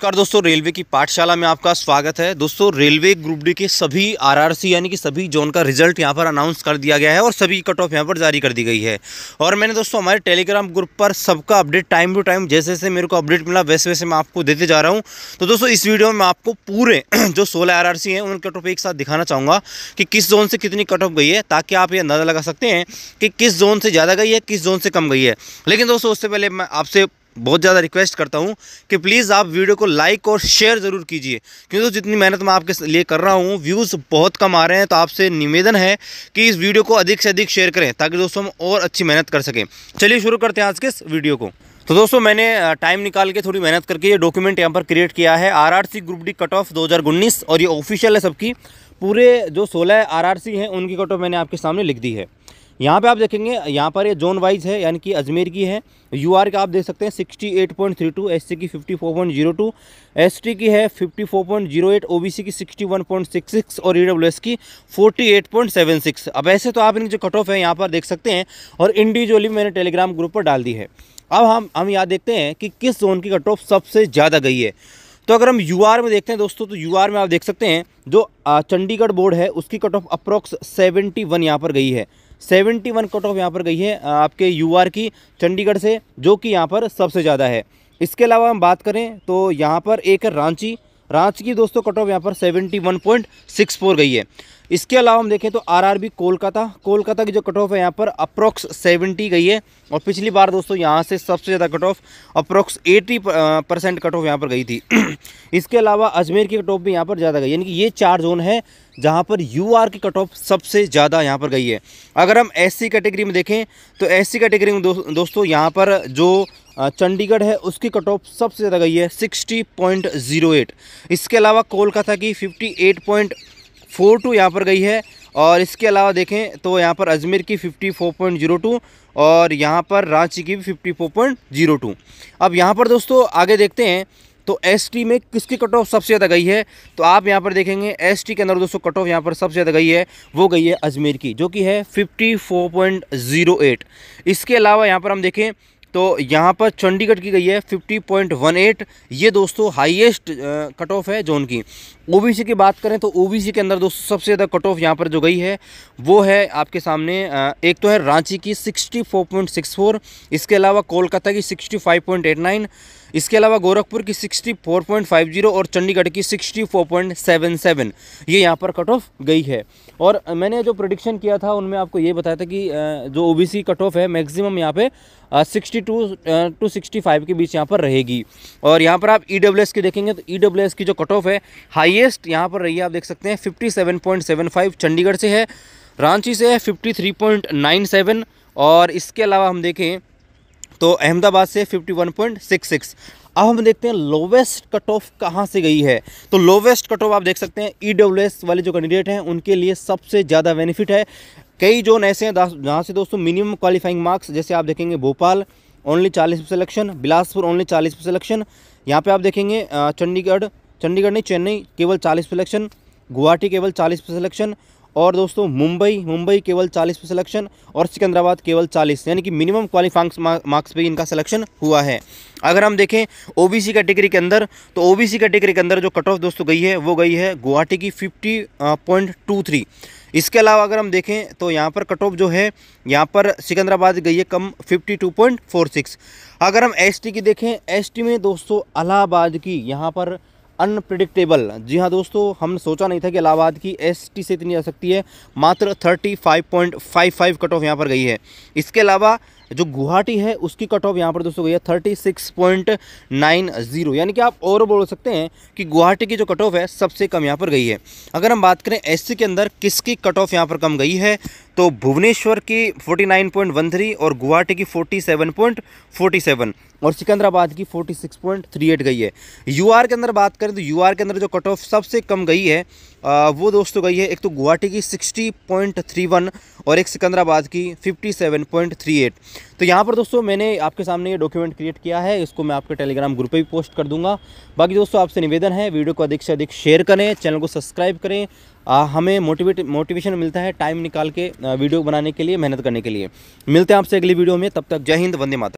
नमस्कार दोस्तों रेलवे की पाठशाला में आपका स्वागत है दोस्तों रेलवे ग्रुप डी के सभी आरआरसी यानी कि सभी जोन का रिजल्ट यहां पर अनाउंस कर दिया गया है और सभी कट ऑफ यहां पर जारी कर दी गई है और मैंने दोस्तों हमारे टेलीग्राम ग्रुप पर सबका अपडेट टाइम टू टाइम जैसे जैसे मेरे को अपडेट मिला वैसे वैसे मैं आपको देते जा रहा हूँ तो दोस्तों इस वीडियो में आपको पूरे जो सोलह आर हैं उन कट ऑफ एक साथ दिखाना चाहूँगा कि किस जोन से कितनी कट ऑफ गई है ताकि आप ये अंदाज़ा लगा सकते हैं कि किस जोन से ज़्यादा गई है किस जोन से कम गई है लेकिन दोस्तों उससे पहले मैं आपसे बहुत ज़्यादा रिक्वेस्ट करता हूँ कि प्लीज़ आप वीडियो को लाइक और शेयर ज़रूर कीजिए क्योंकि तो जितनी मेहनत मैं आपके लिए कर रहा हूँ व्यूज़ बहुत कम आ रहे हैं तो आपसे निवेदन है कि इस वीडियो को अधिक से अधिक शेयर करें ताकि दोस्तों हम और अच्छी मेहनत कर सकें चलिए शुरू करते हैं आज के इस वीडियो को तो दोस्तों मैंने टाइम निकाल के थोड़ी मेहनत करके ये डॉक्यूमेंट यहाँ पर क्रिएट किया है RRC group D cut off 2019 और ये ऑफिशियल है सबकी पूरे जो 16 आरआरसी हैं उनकी कट ऑफ मैंने आपके सामने लिख दी है यहाँ पे आप देखेंगे यहाँ पर ये जोन वाइज है यानी कि अजमेर की है यू आर का आप देख सकते हैं sixty eight point three two S C की fifty four point zero two S T की है fifty four point zero eight O B C की sixty one point six six और ई डब्ल्यू एस की forty eight point seven six अब ऐसे तो आप इनकी जो कट ऑफ है यहाँ पर देख सकते हैं और इंडिविजुअली मैंने टेलीग्राम ग्रुप पर डाल दी है अब हम हम यहाँ देखते हैं कि किस जोन की कट ऑफ सबसे ज़्यादा गई है तो अगर हम यू में देखते हैं दोस्तों तो यू में आप देख सकते हैं जो चंडीगढ़ बोर्ड है उसकी cut off approx seventy one यहाँ पर गई है सेवेंटी वन कट ऑफ यहाँ पर गई है आपके यूआर की चंडीगढ़ से जो कि यहाँ पर सबसे ज़्यादा है इसके अलावा हम बात करें तो यहाँ पर एक रांची रांच की दोस्तों कट ऑफ यहाँ पर 71.64 गई है इसके अलावा हम देखें तो आरआरबी कोलकाता कोलकाता की जो कट ऑफ है यहाँ पर अप्रोक्स 70 गई है और पिछली बार दोस्तों यहाँ से सबसे ज़्यादा cut off approx 80 percent cut off यहाँ पर गई थी इसके अलावा अजमेर की कट ऑफ भी यहाँ पर ज़्यादा गई यानी कि ये चार जोन है जहाँ पर यू की कट ऑफ सबसे ज़्यादा यहाँ पर गई है अगर हम एस कैटेगरी में देखें तो एस कैटेगरी में दो, दोस्तों यहाँ पर जो चंडीगढ़ है उसकी कट ऑफ सबसे ज़्यादा गई है 60.08 इसके अलावा कोलकाता की 58.42 यहाँ पर गई है और इसके अलावा देखें तो यहाँ पर अजमेर की 54.02 और यहाँ पर रांची की भी 54.02 अब यहाँ पर दोस्तों आगे देखते हैं तो एस में किसकी कट ऑफ सबसे ज़्यादा गई है तो आप यहाँ पर देखेंगे एस के अंदर दोस्तों कट ऑफ यहाँ पर सबसे ज़्यादा गई है वो गई है अजमेर की जो कि है 54.08 इसके अलावा यहाँ पर हम देखें तो यहाँ पर चंडीगढ़ की गई है 50.18 ये दोस्तों हाईएस्ट कट ऑफ है जोन की ओबीसी की बात करें तो ओबीसी के अंदर दोस्तों सबसे ज़्यादा कट ऑफ यहाँ पर जो गई है वो है आपके सामने एक तो है रांची की 64.64 इसके अलावा कोलकाता की 65.89 इसके अलावा गोरखपुर की 64.50 और चंडीगढ़ की 64.77 ये यहाँ पर कट ऑफ गई है और मैंने जो प्रोडिक्शन किया था उनमें आपको ये बताया था कि जो ओबीसी कट ऑफ है मैक्सिमम यहाँ पे 62 टू 65 के बीच यहाँ पर रहेगी और यहाँ पर आप ई e की देखेंगे तो ई e की जो कट ऑफ है हाईएस्ट यहाँ पर रही है आप देख सकते हैं 57.75 चंडीगढ़ से है रांची से है 53.97 और इसके अलावा हम देखें तो अहमदाबाद से 51.66 अब हम देखते हैं लोवेस्ट कट ऑफ कहाँ से गई है तो लोवेस्ट कट ऑफ आप देख सकते हैं ई e वाले जो कैंडिडेट हैं उनके लिए सबसे ज़्यादा बेनिफिट है कई जोन ऐसे हैं जहाँ से दोस्तों मिनिमम क्वालिफाइंग मार्क्स जैसे आप देखेंगे भोपाल ओनली चालीस सिलेक्शन बिलासपुर ओनली चालीस सिलेक्शन यहाँ पे आप देखेंगे चंडीगढ़ चंडीगढ़ नहीं चेन्नई केवल चालीस सिलेक्शन गुवाहाटी केवल चालीस सिलेक्शन और दोस्तों मुंबई मुंबई केवल 40 पे सिलेक्शन और सिकंदराबाद केवल 40 यानी कि मिनिमम क्वालिफाइंग मार्क्स पे इनका सिलेक्शन हुआ है अगर हम देखें ओबीसी कैटेगरी के अंदर तो ओबीसी कैटेगरी के अंदर जो कट ऑफ दोस्तों गई है वो गई है गुवाहाटी की फिफ्टी पॉइंट टू थ्री इसके अलावा अगर हम देखें तो यहाँ पर कट ऑफ जो है यहाँ पर सिकंदराबाद गई है कम सिक्स अगर हम टी की देखें टी में दोस्तों अलाहाबाद की यहाँ पर अनप्रिडिक्टेबल जी हाँ दोस्तों हम सोचा नहीं था कि इलाहाबाद की एसटी से इतनी आ सकती है मात्र 35.55 कट ऑफ यहाँ पर गई है इसके अलावा जो गुवाहाटी है उसकी कट ऑफ यहाँ पर दोस्तों गई है thirty six point nine zero यानी कि आप और बोल सकते हैं कि गुवाहाटी की जो कट ऑफ है सबसे कम यहाँ पर गई है अगर हम बात करें एस के अंदर किसकी कट ऑफ यहाँ पर कम गई है तो भुवनेश्वर की 49.13 और गुवाहाटी की 47.47 और सिकंदराबाद की 46.38 गई है यूआर के अंदर बात करें तो यूआर के अंदर जो कट ऑफ सबसे कम गई है आ, वो दोस्तों गई है एक तो गुवाहाटी की 60.31 और एक सिकंदराबाद की 57.38 तो यहाँ पर दोस्तों मैंने आपके सामने ये डॉक्यूमेंट क्रिएट किया है इसको मैं आपके टेलीग्राम ग्रुप पर भी पोस्ट कर दूंगा बाकी दोस्तों आपसे निवेदन है वीडियो को अधिक से अधिक शेयर करें चैनल को सब्सक्राइब करें आ, हमें मोटिवेट मोटिवेशन मिलता है टाइम निकाल के वीडियो बनाने के लिए मेहनत करने के लिए मिलते हैं आपसे अगली वीडियो में तब तक जय हिंद वंदे माता